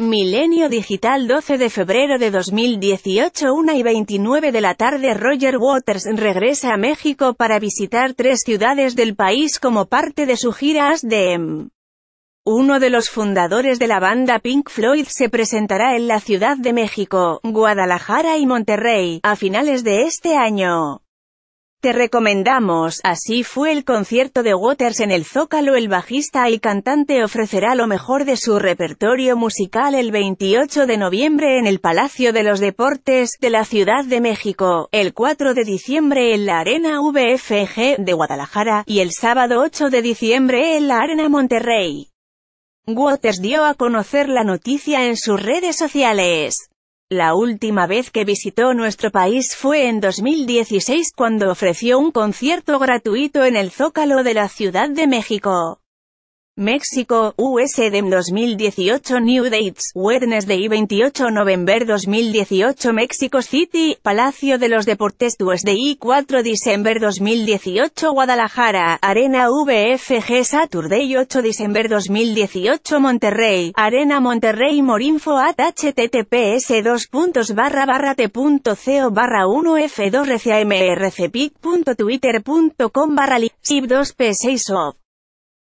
Milenio Digital 12 de febrero de 2018 1 y 29 de la tarde Roger Waters regresa a México para visitar tres ciudades del país como parte de su gira ASDEM. Uno de los fundadores de la banda Pink Floyd se presentará en la Ciudad de México, Guadalajara y Monterrey, a finales de este año. Te recomendamos, así fue el concierto de Waters en el Zócalo el bajista y cantante ofrecerá lo mejor de su repertorio musical el 28 de noviembre en el Palacio de los Deportes de la Ciudad de México, el 4 de diciembre en la Arena VFG de Guadalajara y el sábado 8 de diciembre en la Arena Monterrey. Waters dio a conocer la noticia en sus redes sociales. La última vez que visitó nuestro país fue en 2016 cuando ofreció un concierto gratuito en el Zócalo de la Ciudad de México. México, USD 2018 New Dates, Wednesday 28 November 2018 Mexico City, Palacio de los Deportes Tuesday 4 December 2018 Guadalajara, Arena VFG Saturday 8 December 2018 Monterrey, Arena Monterrey Morinfo at https 2 barra t.co barra 1f2 rcamrcpic.twitter.com barra 2 e p 6 of